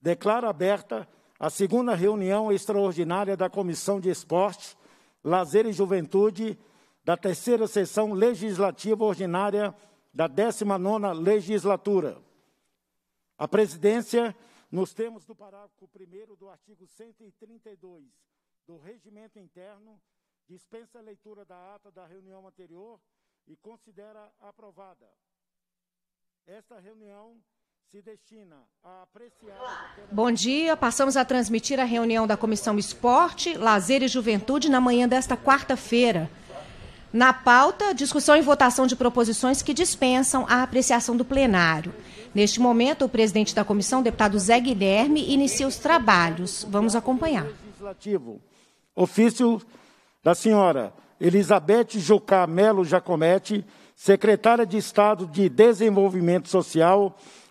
Declaro aberta a segunda reunião extraordinária da Comissão de Esporte, Lazer e Juventude, da terceira sessão legislativa ordinária da 19ª legislatura. A presidência, nos termos do parágrafo 1 do artigo 132 do Regimento Interno, dispensa a leitura da ata da reunião anterior e considera aprovada. Esta reunião Bom dia, passamos a transmitir a reunião da Comissão Esporte, Lazer e Juventude na manhã desta quarta-feira. Na pauta, discussão e votação de proposições que dispensam a apreciação do plenário. Neste momento, o presidente da comissão, deputado Zé Guilherme, inicia os trabalhos. Vamos acompanhar. Legislativo. Ofício da senhora Elizabeth Jucá Melo Jacomete, secretária de Estado de Desenvolvimento Social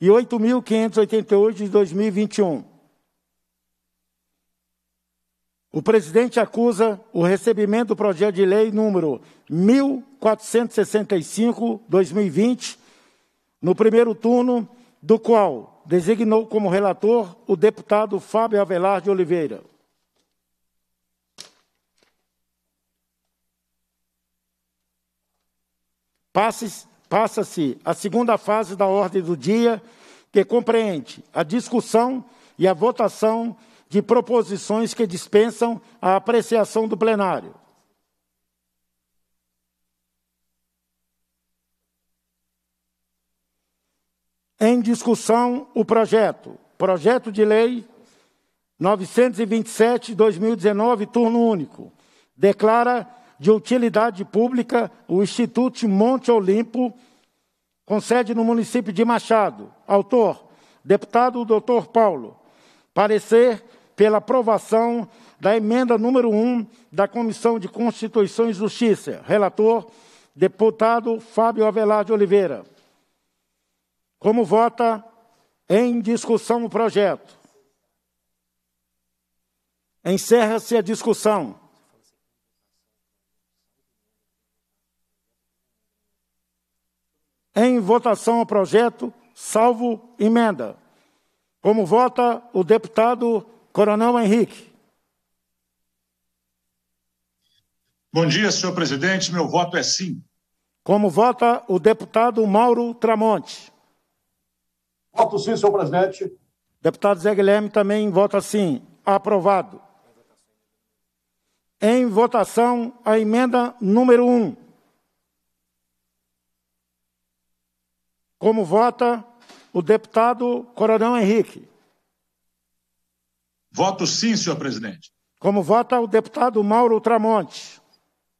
e 8.588 de 2021. O presidente acusa o recebimento do projeto de lei número 1465/2020 no primeiro turno, do qual designou como relator o deputado Fábio Avelar de Oliveira. Passes passa-se a segunda fase da ordem do dia, que compreende a discussão e a votação de proposições que dispensam a apreciação do plenário. Em discussão, o projeto. Projeto de Lei 927-2019, turno único. Declara de utilidade pública o Instituto Monte Olimpo, com sede no município de Machado. Autor, deputado Dr. Paulo. Parecer pela aprovação da emenda número 1 da Comissão de Constituição e Justiça. Relator, deputado Fábio Avelar de Oliveira. Como vota em discussão o projeto? Encerra-se a discussão. em votação ao projeto, salvo emenda. Como vota o deputado Coronel Henrique. Bom dia, senhor presidente. Meu voto é sim. Como vota o deputado Mauro Tramonte. Voto sim, senhor presidente. Deputado Zé Guilherme também vota sim. Aprovado. Em votação, a emenda número 1. Um. como vota o deputado Coronel Henrique. Voto sim, senhor presidente. Como vota o deputado Mauro Ultramonte.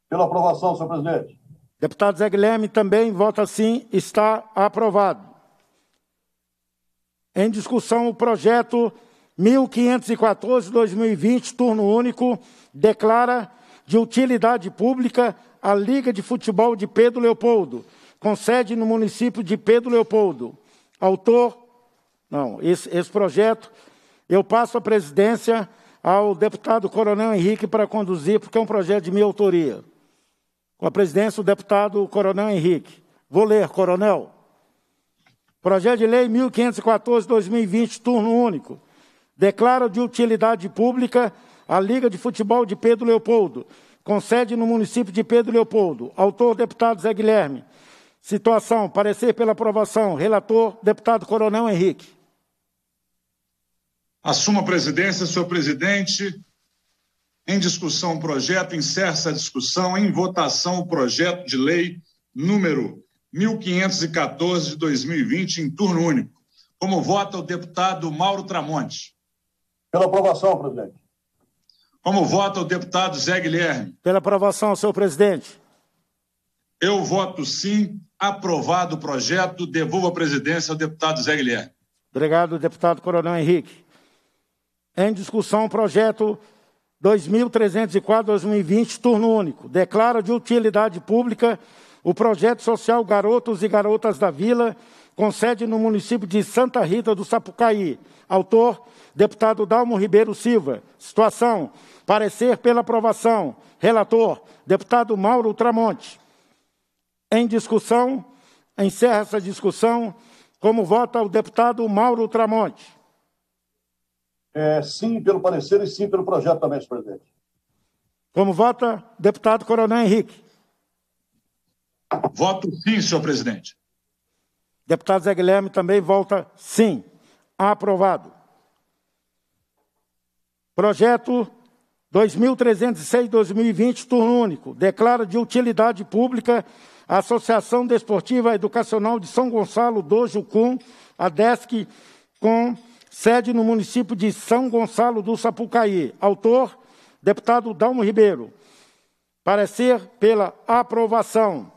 Pela aprovação, senhor presidente. Deputado Zé Guilherme também vota sim, está aprovado. Em discussão o projeto 1514-2020, turno único, declara de utilidade pública a Liga de Futebol de Pedro Leopoldo com sede no município de Pedro Leopoldo. Autor, não, esse, esse projeto, eu passo a presidência ao deputado Coronel Henrique para conduzir, porque é um projeto de minha autoria. Com a presidência, o deputado Coronel Henrique. Vou ler, Coronel. Projeto de Lei 1514-2020, turno único. Declara de utilidade pública a Liga de Futebol de Pedro Leopoldo, com sede no município de Pedro Leopoldo. Autor, deputado Zé Guilherme. Situação, parecer pela aprovação. Relator, deputado Coronel Henrique. Assuma a presidência, senhor presidente. Em discussão o projeto, encerra a discussão. Em votação, o projeto de lei número 1514 de 2020, em turno único. Como vota o deputado Mauro Tramonte? Pela aprovação, presidente. Como vota o deputado Zé Guilherme? Pela aprovação, senhor presidente. Eu voto sim. Aprovado o projeto, devolvo a presidência ao deputado Zé Guilherme. Obrigado, deputado Coronel Henrique. Em discussão, o projeto 2304-2020, turno único. Declara de utilidade pública o projeto social Garotos e Garotas da Vila, com sede no município de Santa Rita do Sapucaí. Autor, deputado Dalmo Ribeiro Silva. Situação, parecer pela aprovação. Relator, deputado Mauro Tramonte em discussão, encerra essa discussão, como vota o deputado Mauro Tramonte. É, sim pelo parecer e sim pelo projeto também, senhor presidente. Como vota deputado Coronel Henrique? Voto sim, senhor presidente. Deputado Zé Guilherme também volta sim. Aprovado. Projeto 2306-2020, turno único. Declara de utilidade pública Associação Desportiva Educacional de São Gonçalo do Jucum, a DESC, com sede no município de São Gonçalo do Sapucaí. Autor, deputado Dalmo Ribeiro. Parecer pela aprovação.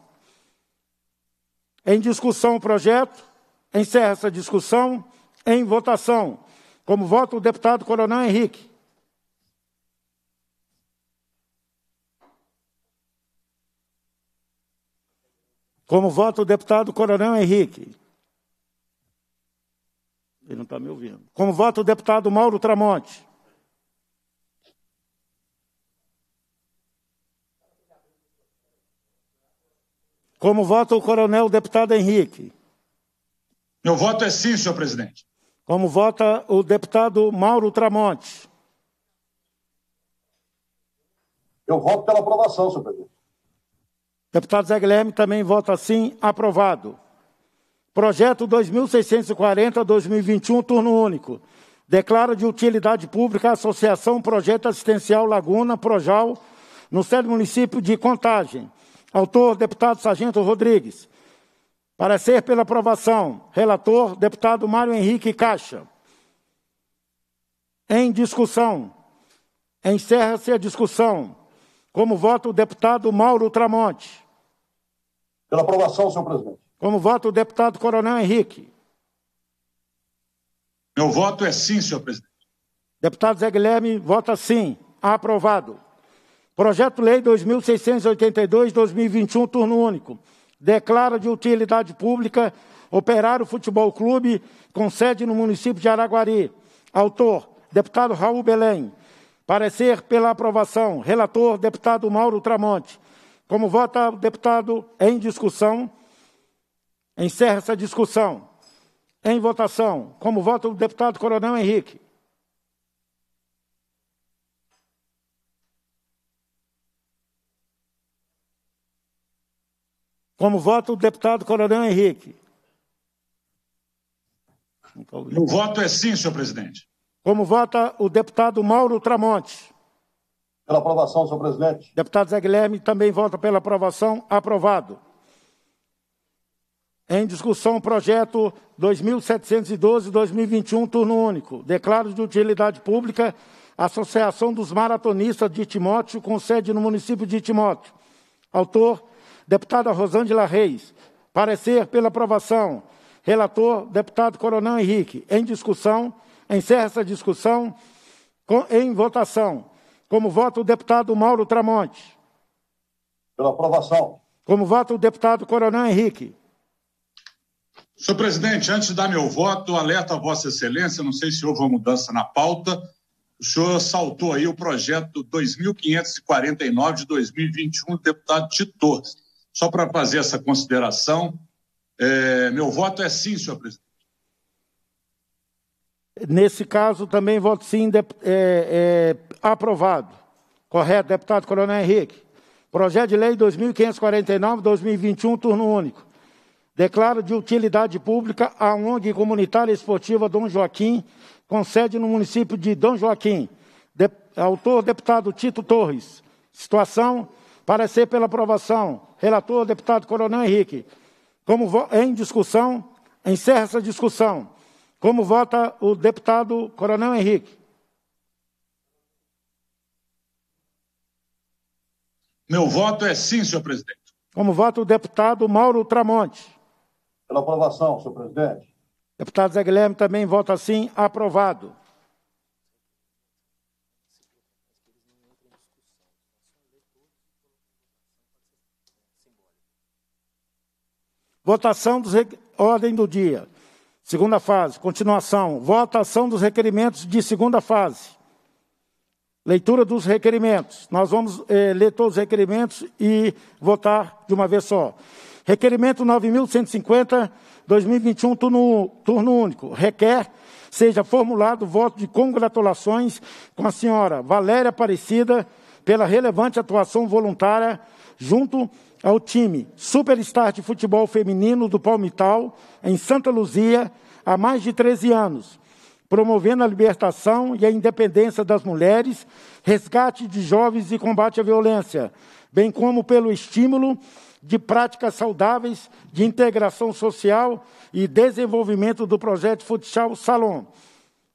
Em discussão o projeto. Encerra essa discussão. Em votação. Como voto o deputado Coronel Henrique. Como vota o deputado Coronel Henrique? Ele não está me ouvindo. Como vota o deputado Mauro Tramonte? Como vota o coronel deputado Henrique? Meu voto é sim, senhor presidente. Como vota o deputado Mauro Tramonte? Eu voto pela aprovação, senhor presidente. Deputado Zé Guilherme também vota sim, aprovado. Projeto 2640-2021, turno único. Declara de utilidade pública a Associação Projeto Assistencial Laguna, Projal, no sede município de Contagem. Autor, deputado Sargento Rodrigues. Parecer pela aprovação. Relator, deputado Mário Henrique Caixa. Em discussão. Encerra-se a discussão. Como vota o deputado Mauro Tramonte. Pela aprovação, senhor presidente. Como vota o deputado Coronel Henrique? Meu voto é sim, senhor presidente. Deputado Zé Guilherme, vota sim. Aprovado. Projeto Lei 2682-2021, turno único. Declara de utilidade pública operar o Futebol Clube, com sede no município de Araguari. Autor, deputado Raul Belém. Parecer pela aprovação. Relator, deputado Mauro Tramonte. Como vota o deputado em discussão, encerra essa discussão. Em votação, como vota o deputado Coronel Henrique? Como vota o deputado Coronel Henrique? O voto é sim, senhor presidente. Como vota o deputado Mauro Tramonte? Pela aprovação, senhor presidente. Deputado Zé Guilherme também vota pela aprovação. Aprovado. Em discussão, projeto 2712-2021, turno único. Declaro de utilidade pública Associação dos Maratonistas de Timóteo, com sede no município de Timóteo. Autor, deputada Rosângela Reis. Parecer pela aprovação. Relator, deputado Coronel Henrique. Em discussão, encerra essa discussão com, em votação. Como vota o deputado Mauro Tramonte? Pela aprovação. Como vota o deputado Coronel Henrique? Senhor presidente, antes de dar meu voto, alerta a Vossa Excelência, não sei se houve uma mudança na pauta. O senhor saltou aí o projeto 2549 de 2021, deputado Titor. Só para fazer essa consideração, é, meu voto é sim, senhor presidente. Nesse caso, também voto sim de, é, é, aprovado. Correto, deputado Coronel Henrique. Projeto de Lei 2549-2021, turno único. Declaro de utilidade pública a ONG Comunitária Esportiva Dom Joaquim, com sede no município de Dom Joaquim. De, autor, deputado Tito Torres. Situação, parecer pela aprovação. Relator, deputado Coronel Henrique. Como em discussão, encerra essa discussão. Como vota o deputado Coronel Henrique? Meu voto é sim, senhor presidente. Como vota o deputado Mauro Tramonte? Pela aprovação, senhor presidente. Deputado Zé Guilherme também vota sim, aprovado. Votação dos ordem do dia. Segunda fase, continuação. Votação dos requerimentos de segunda fase. Leitura dos requerimentos. Nós vamos eh, ler todos os requerimentos e votar de uma vez só. Requerimento 9.150, 2021, turno, turno único. Requer seja formulado voto de congratulações com a senhora Valéria Aparecida pela relevante atuação voluntária junto ao é time Superstar de Futebol Feminino do Palmital, em Santa Luzia, há mais de 13 anos, promovendo a libertação e a independência das mulheres, resgate de jovens e combate à violência, bem como pelo estímulo de práticas saudáveis de integração social e desenvolvimento do projeto Futsal Salon,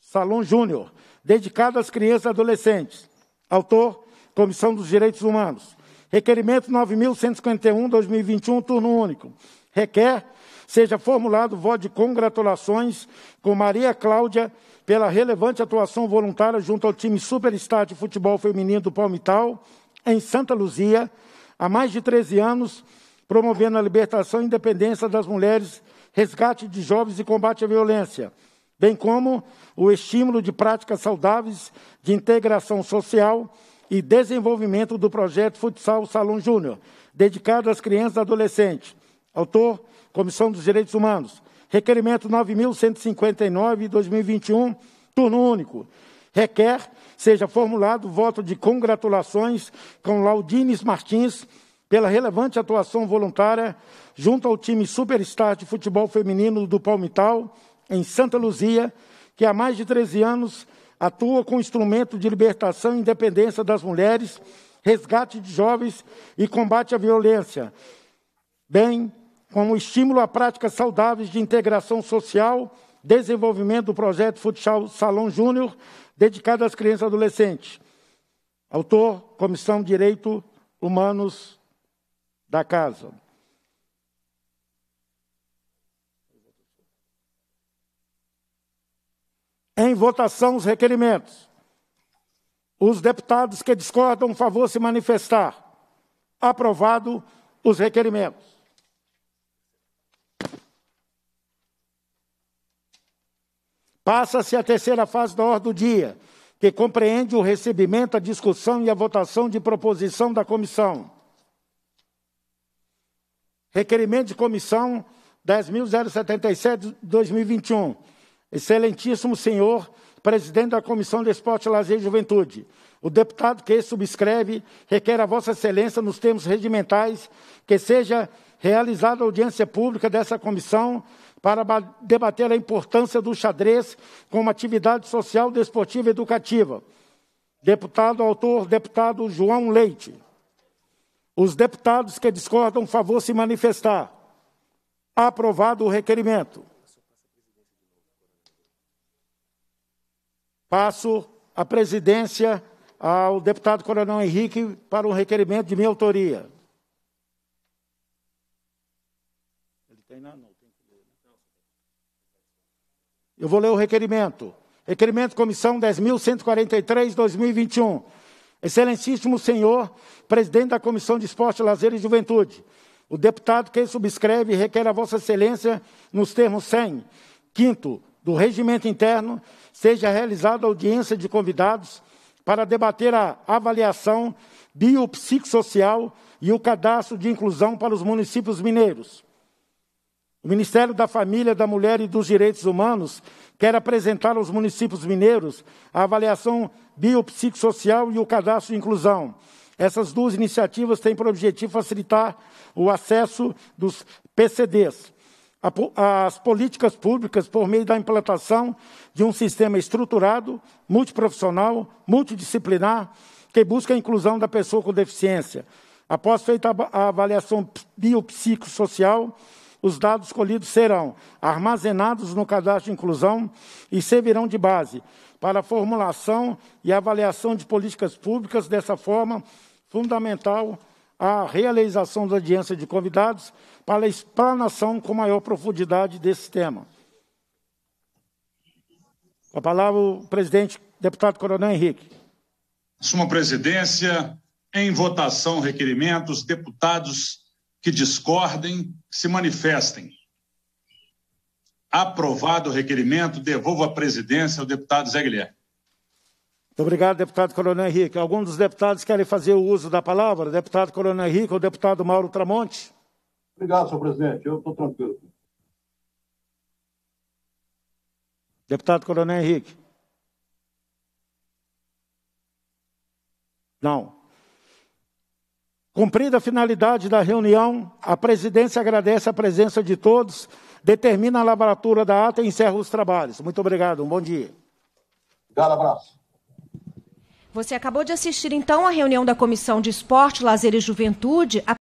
Salon Júnior, dedicado às crianças e adolescentes. Autor, Comissão dos Direitos Humanos. Requerimento 9151, 2021, turno único. Requer seja formulado voto de congratulações com Maria Cláudia pela relevante atuação voluntária junto ao time Superstar de futebol feminino do Palmital, em Santa Luzia, há mais de 13 anos, promovendo a libertação e independência das mulheres, resgate de jovens e combate à violência, bem como o estímulo de práticas saudáveis de integração social e desenvolvimento do projeto Futsal Salão Júnior, dedicado às crianças e adolescentes. Autor, Comissão dos Direitos Humanos. Requerimento 9.159, 2021, turno único. Requer seja formulado voto de congratulações com Laudines Martins pela relevante atuação voluntária junto ao time Superstar de futebol feminino do Palmital, em Santa Luzia, que há mais de 13 anos atua com instrumento de libertação e independência das mulheres, resgate de jovens e combate à violência, bem como estímulo a práticas saudáveis de integração social, desenvolvimento do projeto Futsal Salão Júnior, dedicado às crianças e adolescentes. Autor, Comissão de Direito Humanos da Casa. Em votação, os requerimentos. Os deputados que discordam, favor se manifestar. Aprovado os requerimentos. Passa-se a terceira fase da ordem do dia, que compreende o recebimento, a discussão e a votação de proposição da comissão. Requerimento de comissão 10.077-2021 Excelentíssimo senhor presidente da Comissão de Esporte, Lazer e Juventude, o deputado que subscreve requer a Vossa Excelência, nos termos regimentais, que seja realizada audiência pública dessa comissão para debater a importância do xadrez como atividade social, desportiva e educativa. Deputado, autor, deputado João Leite. Os deputados que discordam, favor se manifestar. Aprovado o requerimento. Passo a presidência ao deputado Coronel Henrique para um requerimento de minha autoria. Né? Eu vou ler o requerimento. Requerimento Comissão 10.143-2021. Excelentíssimo senhor, presidente da Comissão de Esporte, Lazer e Juventude. O deputado que subscreve requer a Vossa Excelência nos termos 100. Quinto, do regimento interno, seja realizada audiência de convidados para debater a avaliação biopsicossocial e o cadastro de inclusão para os municípios mineiros. O Ministério da Família, da Mulher e dos Direitos Humanos quer apresentar aos municípios mineiros a avaliação biopsicossocial e o cadastro de inclusão. Essas duas iniciativas têm por objetivo facilitar o acesso dos PCDs as políticas públicas por meio da implantação de um sistema estruturado, multiprofissional, multidisciplinar, que busca a inclusão da pessoa com deficiência. Após feita a avaliação biopsicossocial, os dados colhidos serão armazenados no cadastro de inclusão e servirão de base para a formulação e avaliação de políticas públicas, dessa forma, fundamental a realização da audiência de convidados para a explanação com maior profundidade desse tema. Com a palavra o presidente, deputado Coronel Henrique. Suma presidência, em votação, requerimentos, deputados que discordem, se manifestem. Aprovado o requerimento, devolvo a presidência ao deputado Zé Guilherme. Obrigado, deputado Coronel Henrique. Alguns dos deputados querem fazer o uso da palavra? Deputado Coronel Henrique ou deputado Mauro Tramonte? Obrigado, senhor presidente. Eu estou tranquilo. Deputado Coronel Henrique. Não. Cumprida a finalidade da reunião, a presidência agradece a presença de todos, determina a laboratura da ata e encerra os trabalhos. Muito obrigado. Um bom dia. Obrigado, abraço. Você acabou de assistir então à reunião da Comissão de Esporte, Lazer e Juventude, a